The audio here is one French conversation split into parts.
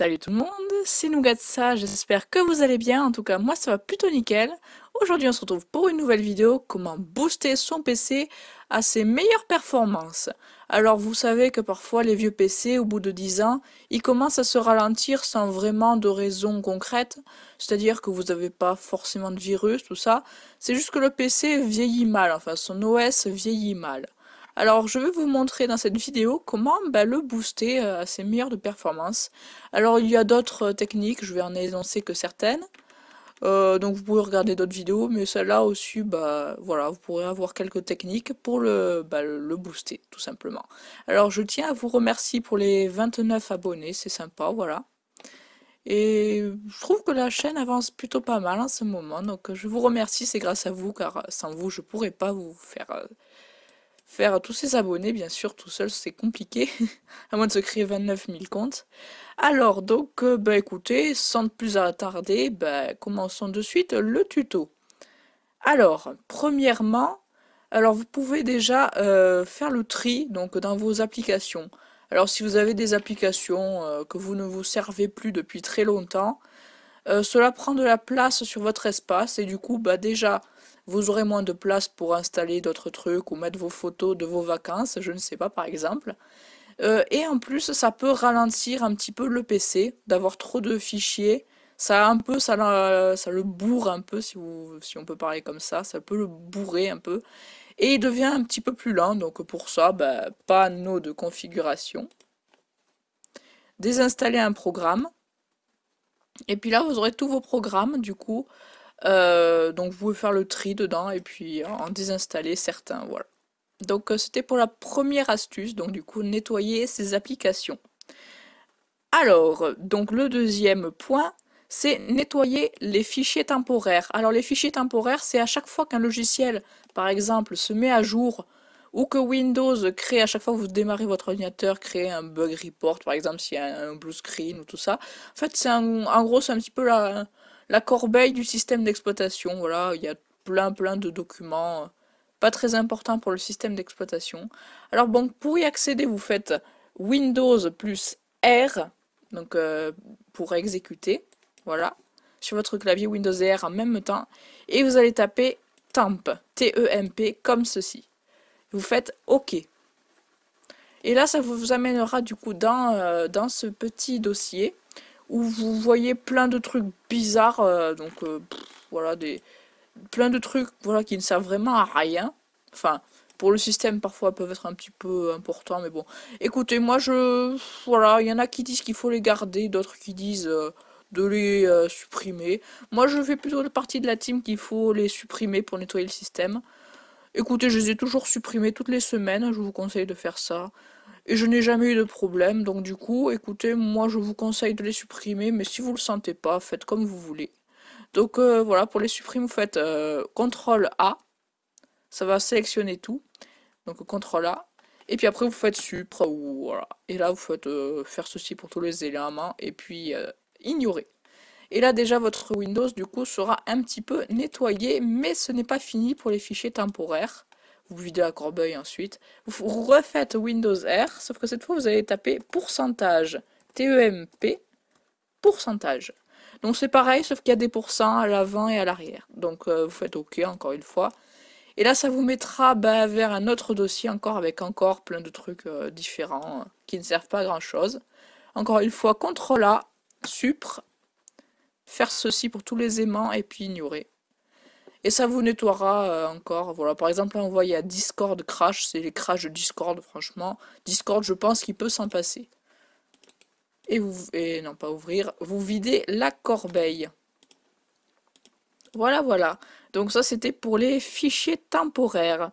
Salut tout le monde, c'est Nougatsa, j'espère que vous allez bien, en tout cas moi ça va plutôt nickel. Aujourd'hui on se retrouve pour une nouvelle vidéo, comment booster son PC à ses meilleures performances. Alors vous savez que parfois les vieux PC au bout de 10 ans, ils commencent à se ralentir sans vraiment de raison concrète, c'est-à-dire que vous n'avez pas forcément de virus, tout ça, c'est juste que le PC vieillit mal, enfin son OS vieillit mal. Alors je vais vous montrer dans cette vidéo comment bah, le booster à euh, ses meilleures de performance. Alors il y a d'autres euh, techniques, je vais en énoncer que certaines. Euh, donc vous pouvez regarder d'autres vidéos, mais celle-là aussi, bah, voilà, vous pourrez avoir quelques techniques pour le, bah, le booster, tout simplement. Alors je tiens à vous remercier pour les 29 abonnés, c'est sympa, voilà. Et je trouve que la chaîne avance plutôt pas mal en ce moment, donc je vous remercie, c'est grâce à vous, car sans vous, je pourrais pas vous faire faire tous ses abonnés, bien sûr, tout seul c'est compliqué, à moins de se créer 29 000 comptes. Alors donc, euh, bah écoutez, sans plus attarder, bah, commençons de suite le tuto. Alors, premièrement, alors vous pouvez déjà euh, faire le tri donc dans vos applications. Alors si vous avez des applications euh, que vous ne vous servez plus depuis très longtemps, cela prend de la place sur votre espace et du coup bah déjà vous aurez moins de place pour installer d'autres trucs ou mettre vos photos de vos vacances, je ne sais pas par exemple. Euh, et en plus, ça peut ralentir un petit peu le PC, d'avoir trop de fichiers. Ça un peu, ça, le bourre un peu, si, on peut parler comme ça, ça peut le bourrer un peu. Et il devient un petit peu plus lent, donc pour ça, bah, panneau de configuration. Désinstaller un programme. Et puis là, vous aurez tous vos programmes, du coup, euh, donc vous pouvez faire le tri dedans et puis en désinstaller certains. Voilà. Donc euh, c'était pour la première astuce, donc du coup nettoyer ces applications. Alors, donc le deuxième point, c'est nettoyer les fichiers temporaires. Alors les fichiers temporaires, c'est à chaque fois qu'un logiciel, par exemple, se met à jour ou que Windows crée à chaque fois que vous démarrez votre ordinateur, crée un bug report, par exemple, s'il y a un blue screen ou tout ça. En fait, c'est en gros, c'est un petit peu la, la corbeille du système d'exploitation. Voilà, il y a plein plein de documents euh, pas très importants pour le système d'exploitation. Alors bon, pour y accéder, vous faites Windows plus R, donc euh, pour exécuter, voilà, sur votre clavier Windows et R en même temps, et vous allez taper temp, T-E-M-P, comme ceci. Vous faites OK. Et là, ça vous amènera du coup dans, euh, dans ce petit dossier où vous voyez plein de trucs bizarres, euh, donc euh, voilà, des, plein de trucs voilà, qui ne servent vraiment à rien. Enfin, pour le système, parfois, peuvent être un petit peu importants, mais bon. Écoutez, moi, je... Voilà, il y en a qui disent qu'il faut les garder, d'autres qui disent euh, de les supprimer. Moi, je fais plutôt partie de la team qu'il faut les supprimer pour nettoyer le système. Écoutez, je les ai toujours supprimés toutes les semaines, je vous conseille de faire ça et je n'ai jamais eu de problème. Donc du coup, écoutez, moi je vous conseille de les supprimer, mais si vous le sentez pas, faites comme vous voulez. Donc euh, voilà, pour les supprimer, vous faites euh, CTRL A, ça va sélectionner tout. Donc CTRL A, et puis après vous faites supre ou Et là vous faites euh, faire ceci pour tous les éléments et puis ignorer. Et là déjà votre Windows du coup sera un petit peu nettoyé, mais ce n'est pas fini pour les fichiers temporaires vous videz la corbeille ensuite, vous refaites Windows R, sauf que cette fois vous allez taper pourcentage TEMP pourcentage. Donc c'est pareil, sauf qu'il y a des pourcents à l'avant et à l'arrière. Donc euh, vous faites OK encore une fois. Et là, ça vous mettra bah, vers un autre dossier encore avec encore plein de trucs euh, différents euh, qui ne servent pas à grand chose. Encore une fois, CTRL A, SUPRE, faire ceci pour tous les aimants et puis ignorer et ça vous nettoiera euh, encore. Voilà, par exemple, là on voit il y a Discord crash, c'est les crashs de Discord, franchement. Discord, je pense qu'il peut s'en passer. Et vous, non pas ouvrir, vous videz la corbeille. Voilà, voilà. Donc ça, c'était pour les fichiers temporaires.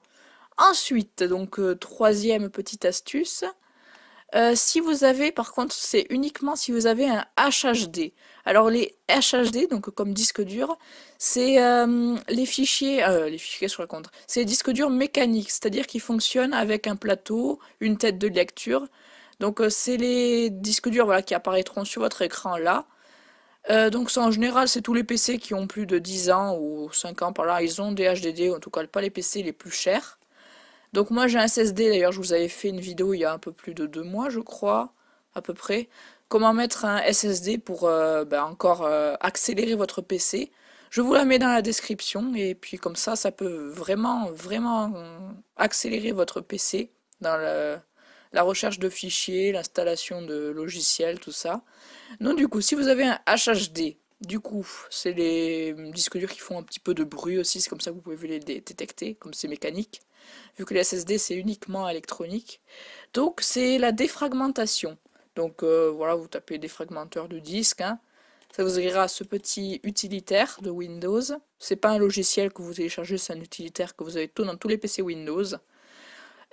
Ensuite, donc euh, troisième petite astuce, euh, si vous avez, par contre, c'est uniquement si vous avez un HHD. Alors les HHD, donc comme disque dur, c'est euh, les fichiers, euh, les fichiers sur le compte, c'est les disques durs mécaniques, c'est-à-dire qui fonctionnent avec un plateau, une tête de lecture. Donc c'est les disques durs voilà, qui apparaîtront sur votre écran là. donc en général, c'est tous les PC qui ont plus de 10 ans ou 5 ans par là, ils ont des HDD, en tout cas pas les PC les plus chers. Donc moi j'ai un SSD, d'ailleurs je vous avais fait une vidéo il y a un peu plus de deux mois je crois, à peu près. Comment mettre un SSD pour euh, ben, encore euh, accélérer votre PC. Je vous la mets dans la description et puis comme ça, ça peut vraiment, vraiment accélérer votre PC dans la recherche de fichiers, l'installation de logiciels, tout ça. Donc du coup, si vous avez un HHD, du coup, c'est les disques durs qui font un petit peu de bruit aussi, c'est comme ça que vous pouvez les détecter, comme c'est mécanique vu que les SSD c'est uniquement électronique. Donc c'est la défragmentation. Donc euh, voilà, vous tapez défragmenteur de disque. Hein. Ça vous à ce petit utilitaire de Windows. C'est pas un logiciel que vous téléchargez, c'est un utilitaire que vous avez tout dans tous les PC Windows.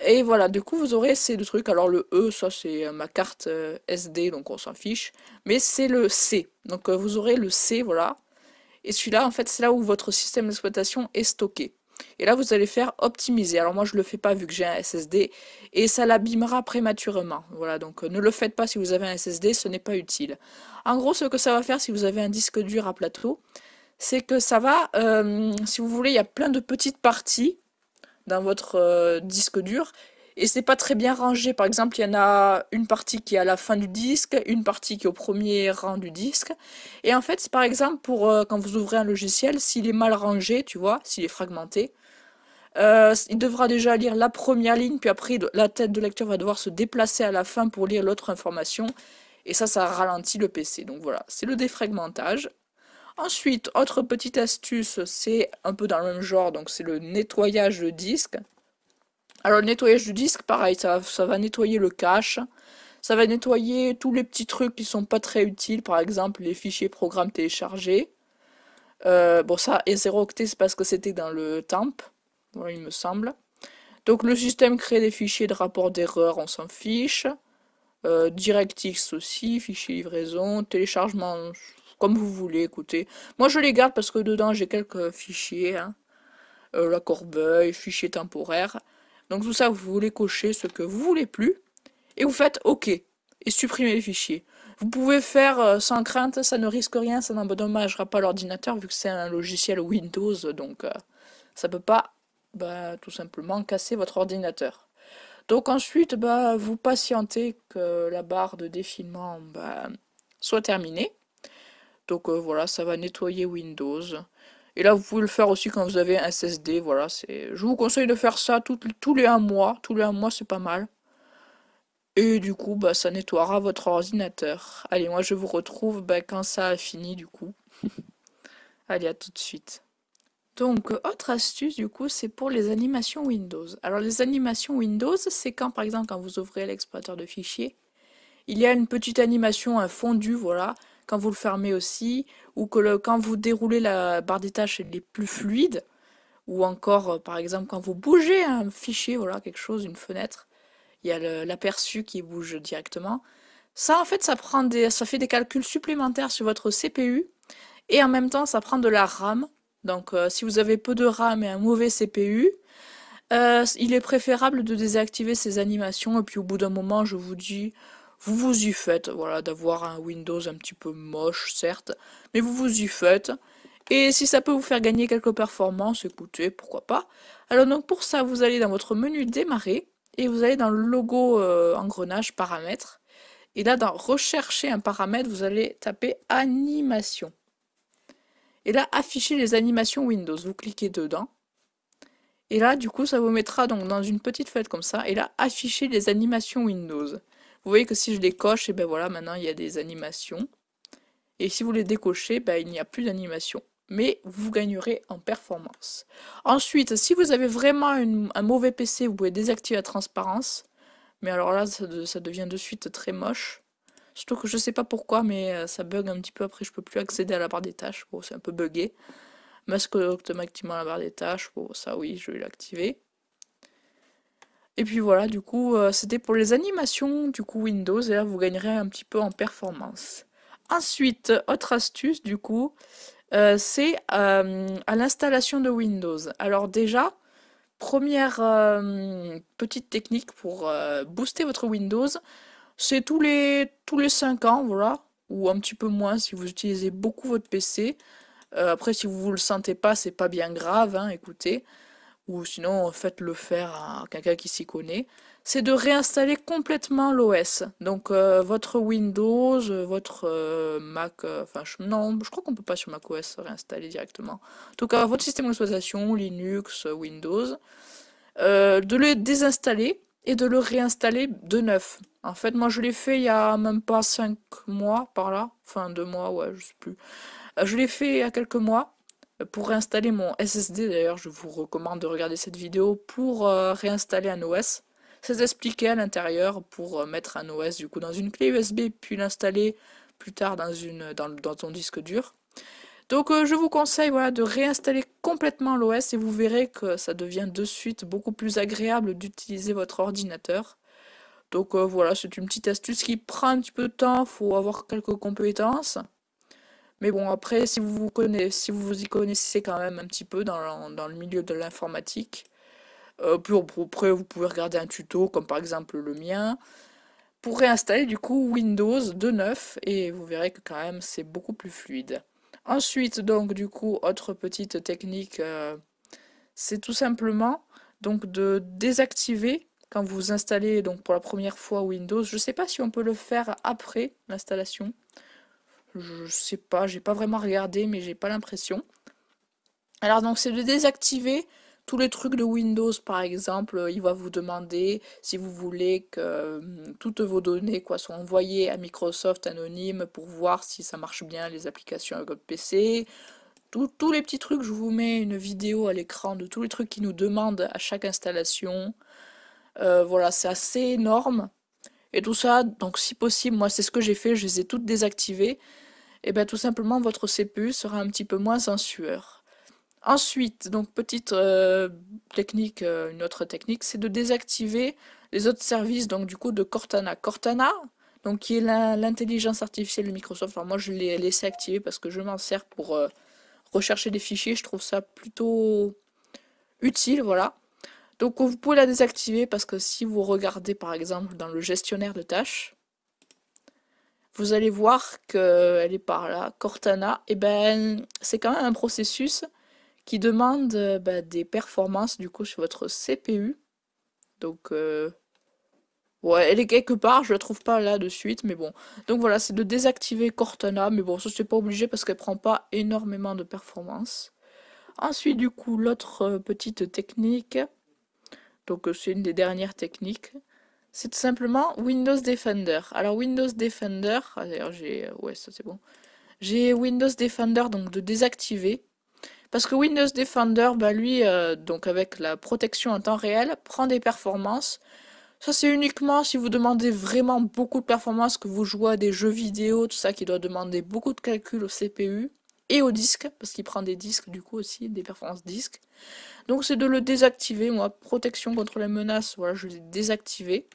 Et voilà, du coup, vous aurez ces deux trucs. Alors, le E, ça, c'est euh, ma carte euh, SD, donc on s'en fiche. Mais c'est le C. Donc, vous aurez le C, voilà. Et celui-là, en fait, c'est là où votre système d'exploitation est stocké. Et là, vous allez faire optimiser. Alors moi, je ne le fais pas vu que j'ai un SSD et ça l'abîmera prématurément. Voilà, donc euh, ne le faites pas si vous avez un SSD, ce n'est pas utile. En gros, ce que ça va faire si vous avez un disque dur à plateau, c'est que ça va, euh, si vous voulez, il y a plein de petites parties dans votre euh, disque dur et c'est pas très bien rangé. Par exemple, il y en a une partie qui est à la fin du disque, une partie qui est au premier rang du disque. Et en fait, c'est par exemple, pour euh, quand vous ouvrez un logiciel, s'il est mal rangé, tu vois, s'il est fragmenté, euh, il devra déjà lire la première ligne, puis après la tête de lecteur va devoir se déplacer à la fin pour lire l'autre information. Et ça, ça ralentit le PC. Donc voilà, c'est le défragmentage. Ensuite, autre petite astuce, c'est un peu dans le même genre, donc c'est le nettoyage de disque. Alors le nettoyage du disque, pareil, ça, va nettoyer le cache, ça va nettoyer tous les petits trucs qui sont pas très utiles, par exemple les fichiers programmes téléchargés. Euh, bon ça est 0 octet c'est parce que c'était dans le temp, il me semble. Donc le système crée des fichiers de rapport d'erreur, on s'en fiche. Euh, DirectX aussi, fichier livraison, téléchargement, comme vous voulez, écoutez. Moi je les garde parce que dedans j'ai quelques fichiers. Hein. Euh, la corbeille, fichiers temporaires. Donc tout ça, vous voulez cocher ce que vous voulez plus. Et vous faites OK. Et supprimer les fichiers. Vous pouvez faire euh, sans crainte, ça ne risque rien, ça n'endommagera pas l'ordinateur vu que c'est un logiciel Windows, donc ça euh, ça peut pas bah, tout simplement casser votre ordinateur. Donc ensuite, bah, vous patientez que la barre de défilement bah, soit terminée. Donc euh, voilà, ça va nettoyer Windows. Et là, vous pouvez le faire aussi quand vous avez un SSD. Voilà, c'est. Je vous conseille de faire ça tous les un mois. Tous les un mois, c'est pas mal. Et du coup, bah, ça nettoiera votre ordinateur. Allez, moi, je vous retrouve bah, quand ça a fini, du coup. Allez, à tout de suite. Donc, autre astuce, du coup, c'est pour les animations Windows. Alors, les animations Windows, c'est quand, par exemple, quand vous ouvrez l'exploiteur de fichiers, il y a une petite animation, un fondu, voilà, quand vous le fermez aussi, ou que quand vous déroulez la barre des tâches, elle est plus fluide, ou encore, euh, par exemple, quand vous bougez un fichier, voilà, quelque chose, une fenêtre, il y a l'aperçu qui bouge directement. Ça, en fait, ça, prend des, ça fait des calculs supplémentaires sur votre CPU, et en même temps, ça prend de la RAM. Donc, euh, si vous avez peu de RAM et un mauvais CPU, euh, il est préférable de désactiver ces animations, et puis au bout d'un moment, je vous dis vous vous y faites, voilà, d'avoir un Windows un petit peu moche, certes, mais vous vous y faites. Et si ça peut vous faire gagner quelques performances, écoutez, pourquoi pas. Alors donc pour ça, vous allez dans votre menu démarrer et vous allez dans le logo euh, engrenage paramètres. Et là, dans rechercher un paramètre, vous allez taper animation. Et là, afficher les animations Windows. Vous cliquez dedans. Et là, du coup, ça vous mettra donc dans une petite fête comme ça. Et là, afficher les animations Windows. Vous voyez que si je décoche, et eh ben voilà, maintenant il y a des animations. Et si vous les décochez, ben, il n'y a plus d'animation. Mais vous gagnerez en performance. Ensuite, si vous avez vraiment un mauvais PC, vous pouvez désactiver la transparence. Mais alors là, ça, devient de suite très moche. Surtout que je ne sais pas pourquoi, mais euh, ça bug un petit peu. Après, je ne peux plus accéder à la barre des tâches. Bon, c'est un peu buggé. Masque automatiquement la barre des tâches. Bon, ça oui, je vais l'activer. Et puis voilà, du coup, euh, c'était pour les animations, du coup Windows, et là vous gagnerez un petit peu en performance. Ensuite, autre astuce, du coup, euh, c'est euh, à l'installation de Windows. Alors déjà, première petite technique pour booster votre Windows, c'est tous les, tous les 5 ans, voilà, ou un petit peu moins si vous utilisez beaucoup votre PC. après, si vous ne le sentez pas, c'est pas bien grave, hein, écoutez ou sinon faites-le faire à quelqu'un qui s'y connaît, c'est de réinstaller complètement l'OS. Donc euh, votre Windows, votre euh, Mac, euh, enfin non, je crois qu'on peut pas sur Mac OS réinstaller directement. En tout cas, votre système d'exploitation, Linux, Windows, de le désinstaller et de le réinstaller de neuf. En fait, moi je l'ai fait il y a même pas 5 mois par là, enfin 2 mois, ouais, je sais plus. Je l'ai fait il y a quelques mois. Pour réinstaller mon SSD d'ailleurs, je vous recommande de regarder cette vidéo pour euh, réinstaller un OS. C'est expliqué à l'intérieur pour euh, mettre un OS du coup dans une clé USB puis l'installer plus tard dans, une, ton disque dur. Donc euh, je vous conseille voilà, de réinstaller complètement l'OS et vous verrez que ça devient de suite beaucoup plus agréable d'utiliser votre ordinateur. Donc voilà, c'est une petite astuce qui prend un petit peu de temps, faut avoir quelques compétences. Mais bon, après, si vous, vous connaissez, si vous, vous y connaissez quand même un petit peu dans, le milieu de l'informatique, euh, vous pouvez regarder un tuto, comme par exemple le mien, pour réinstaller du coup Windows de neuf, et vous verrez que quand même c'est beaucoup plus fluide. Ensuite, donc du coup, autre petite technique, euh, c'est tout simplement donc de désactiver quand vous installez donc pour la première fois Windows. Je ne sais pas si on peut le faire après l'installation. Je sais pas, j'ai pas vraiment regardé, mais j'ai pas l'impression. Alors donc c'est de désactiver tous les trucs de Windows par exemple, il va vous demander si vous voulez que hum, toutes vos données quoi, soient envoyées à Microsoft anonyme pour voir si ça marche bien les applications avec votre PC. tous les petits trucs, je vous mets une vidéo à l'écran de tous les trucs qui nous demandent à chaque installation. Euh, voilà, c'est assez énorme. Et tout ça, donc si possible, moi c'est ce que j'ai fait, je les ai toutes désactivées et eh bien tout simplement votre CPU sera un petit peu moins en sueur. Ensuite, donc petite euh, technique, euh, une autre technique, c'est de désactiver les autres services donc du coup de Cortana. Cortana, donc qui est l'intelligence artificielle de Microsoft. moi je l'ai laissé activer parce que je m'en sers pour euh, rechercher des fichiers. Je trouve ça plutôt utile, voilà. Donc vous pouvez la désactiver parce que si vous regardez par exemple dans le gestionnaire de tâches, vous allez voir qu'elle est par là, Cortana, et eh ben c'est quand même un processus qui demande euh, ben, des performances du coup sur votre CPU. Donc euh, ouais, elle est quelque part, je la trouve pas là de suite, mais bon. Donc voilà, c'est de désactiver Cortana, mais bon, ça c'est pas obligé parce qu'elle prend pas énormément de performances Ensuite, du coup, l'autre euh, petite technique, donc c'est une des dernières techniques, c'est tout simplement Windows Defender. Alors Windows Defender, ah, d'ailleurs j'ai, euh, ouais ça c'est bon, j'ai Windows Defender donc de désactiver parce que Windows Defender, bah lui, euh, donc avec la protection en temps réel, prend des performances. Ça c'est uniquement si vous demandez vraiment beaucoup de performances, que vous jouez à des jeux vidéo, tout ça qui doit demander beaucoup de calculs au CPU et au disque, parce qu'il prend des disques du coup aussi, des performances disques. Donc c'est de le désactiver, moi, protection contre les menaces, voilà, je l'ai désactivé.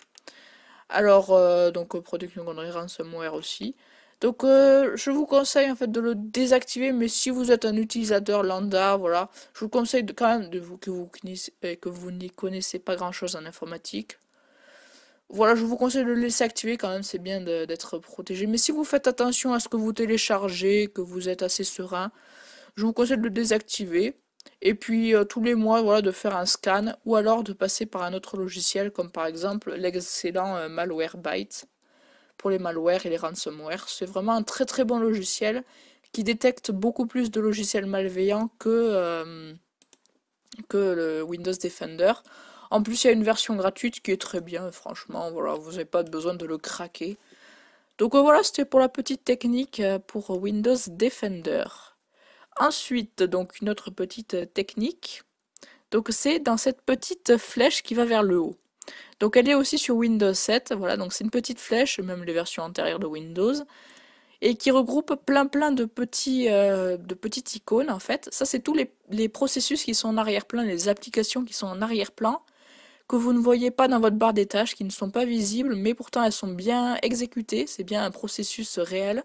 Alors, euh, donc donc, euh, production se moire aussi. Donc, euh, je vous conseille en fait de le désactiver, mais si vous êtes un utilisateur lambda, voilà, je vous conseille quand même de vous, que vous, que vous n'y connaissez pas grand chose en informatique. Voilà, je vous conseille de le laisser activer quand même, c'est bien d'être protégé. Mais si vous faites attention à ce que vous téléchargez, que vous êtes assez serein, je vous conseille de le désactiver et puis euh, tous les mois voilà, de faire un scan ou alors de passer par un autre logiciel comme par exemple l'excellent euh, Malwarebytes pour les malwares et les ransomware. C'est vraiment un très très bon logiciel qui détecte beaucoup plus de logiciels malveillants que, euh, que le Windows Defender. En plus, il y a une version gratuite qui est très bien, franchement, voilà, vous n'avez pas besoin de le craquer. Donc voilà, c'était pour la petite technique pour Windows Defender. Ensuite, donc une autre petite euh, technique. Donc c'est dans cette petite flèche qui va vers le haut. Donc elle est aussi sur Windows 7, voilà, donc c'est une petite flèche, même les versions antérieures de Windows, et qui regroupe plein plein de, petits, euh, de petites icônes en fait. Ça c'est tous les, processus qui sont en arrière-plan, les applications qui sont en arrière-plan, que vous ne voyez pas dans votre barre des tâches, qui ne sont pas visibles, mais pourtant elles sont bien exécutées, c'est bien un processus réel.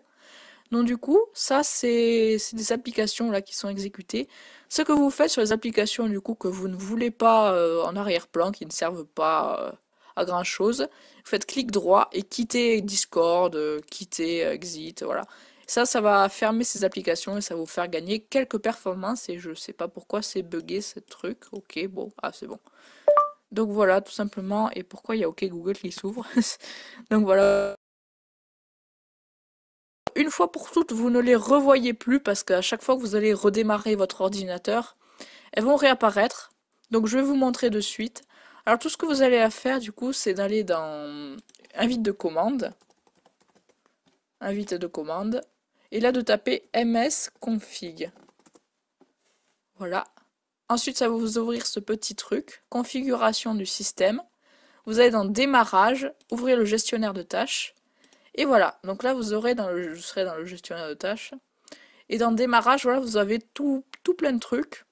Donc du coup, ça c'est des applications là qui sont exécutées. Ce que vous faites sur les applications du coup que vous ne voulez pas euh, en arrière-plan, qui ne servent pas euh, à grand chose, vous faites clic droit et quittez Discord, euh, quittez Exit, voilà. Ça, ça va fermer ces applications et ça va vous faire gagner quelques performances. Et je sais pas pourquoi c'est buggé ce truc. Ok, bon, ah c'est bon. Donc voilà, tout simplement. Et pourquoi il y a OK Google qui s'ouvre Donc voilà une fois pour toutes, vous ne les revoyez plus parce qu'à chaque fois que vous allez redémarrer votre ordinateur, elles vont réapparaître. Donc je vais vous montrer de suite. Alors tout ce que vous allez à faire du coup, c'est d'aller dans invite de commande, invite de commande, et là de taper msconfig. Voilà. Ensuite, ça va vous ouvrir ce petit truc, configuration du système. Vous allez dans démarrage, ouvrir le gestionnaire de tâches. Et voilà, donc là vous aurez dans le, dans le gestionnaire de tâches. Et dans démarrage, voilà, vous avez tout, plein de trucs.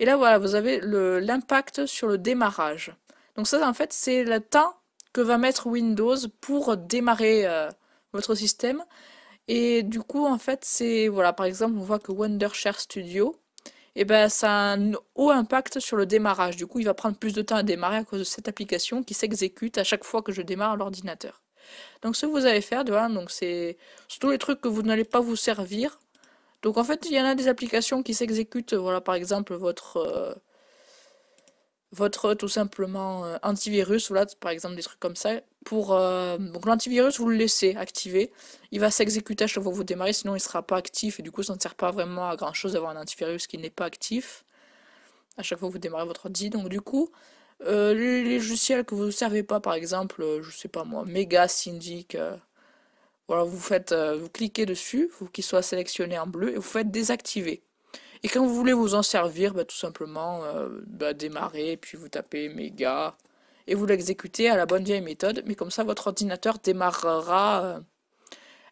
Et là, voilà, vous avez l'impact sur le démarrage. Donc ça, en fait, c'est le temps que va mettre Windows pour démarrer euh, votre système. Et du coup, en fait, c'est, voilà, par exemple, on voit que Wondershare Studio, et eh ben, ça a un haut impact sur le démarrage. Du coup, il va prendre plus de temps à démarrer à cause de cette application qui s'exécute à chaque fois que je démarre l'ordinateur. Donc ce que vous allez faire, donc c'est tous les trucs que vous n'allez pas vous servir. Donc en fait, il y en a des applications qui s'exécutent, voilà, par exemple votre euh, votre tout simplement euh, antivirus, voilà, par exemple des trucs comme ça. Pour euh, donc l'antivirus, vous le laissez activer il va s'exécuter à chaque fois que vous démarrez, sinon il sera pas actif et du coup ça ne sert pas vraiment à grand chose d'avoir un antivirus qui n'est pas actif à chaque fois que vous démarrez votre ordi. Donc du coup, euh, les logiciels que vous ne servez pas, par exemple, euh, je sais pas moi, Mega, Syndic, euh, voilà, vous faites, vous cliquez dessus, faut qu'il soit sélectionné en bleu et vous faites désactiver. Et quand vous voulez vous en servir, bah, tout simplement bah, démarrer, puis vous tapez Mega et vous l'exécutez à la bonne vieille méthode. Mais comme ça, votre ordinateur démarrera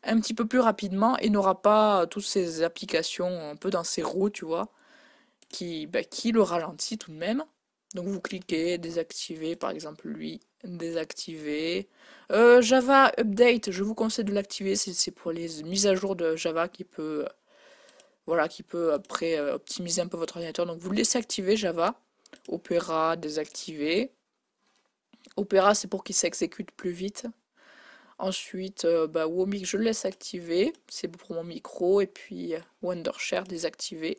un petit peu plus rapidement et n'aura pas toutes ces applications un peu dans ses roues, tu vois, qui, bah, qui le ralentit tout de même. Donc vous cliquez, désactiver, par exemple lui, désactiver. Euh, Java Update, je vous conseille de l'activer, c'est pour les mises à jour de Java qui peut, voilà, qui peut après euh, optimiser un peu votre ordinateur. Donc vous le laissez activer Java, Opera, désactiver. Opera, c'est pour qu'il s'exécute plus vite. Ensuite, euh, bah, je le laisse activer. C'est pour mon micro. Et puis, Wondershare, désactiver.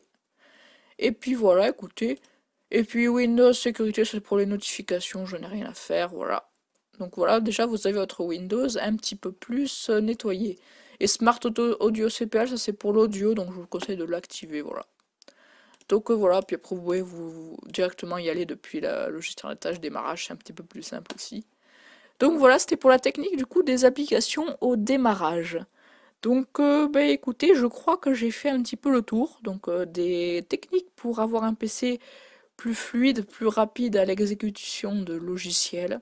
Et puis voilà, écoutez, et puis Windows Sécurité, c'est pour les notifications, je n'ai rien à faire, voilà. Donc voilà, déjà vous avez votre Windows un petit peu plus euh, nettoyé. Et Smart Audio CPL, ça c'est pour l'audio, donc je vous conseille de l'activer, voilà. Donc euh, voilà, puis après vous pouvez vous, directement y aller depuis la, le gestionnaire de tâches démarrage, c'est un petit peu plus simple aussi. Donc voilà, c'était pour la technique du coup des applications au démarrage. Donc euh, ben, écoutez, je crois que j'ai fait un petit peu le tour donc des techniques pour avoir un PC plus fluide, plus rapide à l'exécution de logiciels.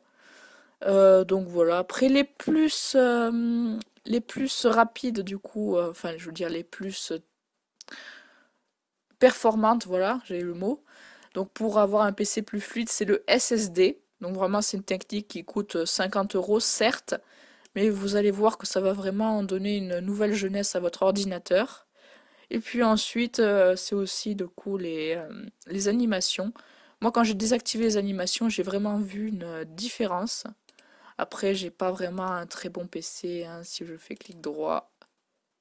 Euh, donc voilà, après les plus, euh, les plus rapides du coup, euh, enfin je veux dire les plus performantes, voilà, j'ai le mot. Donc pour avoir un PC plus fluide, c'est le SSD. Donc vraiment c'est une technique qui coûte 50 euros certes, mais vous allez voir que ça va vraiment donner une nouvelle jeunesse à votre ordinateur. Et puis ensuite, euh, c'est aussi de coup euh, les, animations. Moi, quand j'ai désactivé les animations, j'ai vraiment vu une euh, différence. Après, j'ai pas vraiment un très bon PC. Hein, si je fais clic droit,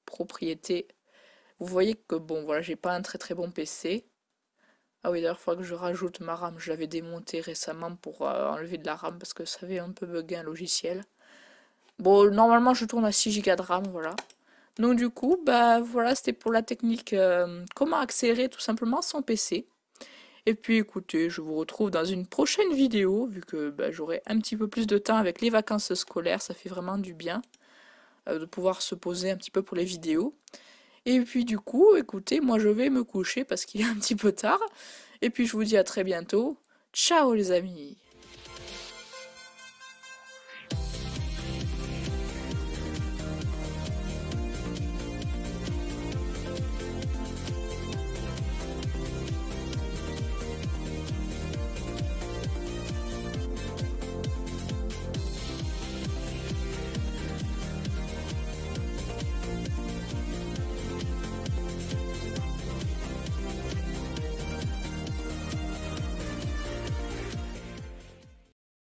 propriété, vous voyez que bon, voilà, j'ai pas un très très bon PC. Ah oui, d'ailleurs, il faudra que je rajoute ma RAM. Je l'avais démontée récemment pour enlever de la RAM parce que ça avait un peu bugué un logiciel. Bon, normalement, je tourne à 6 Go de RAM, voilà. Donc du coup, bah voilà, c'était pour la technique euh, comment accélérer tout simplement son PC. Et puis écoutez, je vous retrouve dans une prochaine vidéo, vu que bah, j'aurai un petit peu plus de temps avec les vacances scolaires, ça fait vraiment du bien euh, de pouvoir se poser un petit peu pour les vidéos. Et puis du coup, écoutez, moi je vais me coucher parce qu'il est un petit peu tard. Et puis je vous dis à très bientôt. Ciao les amis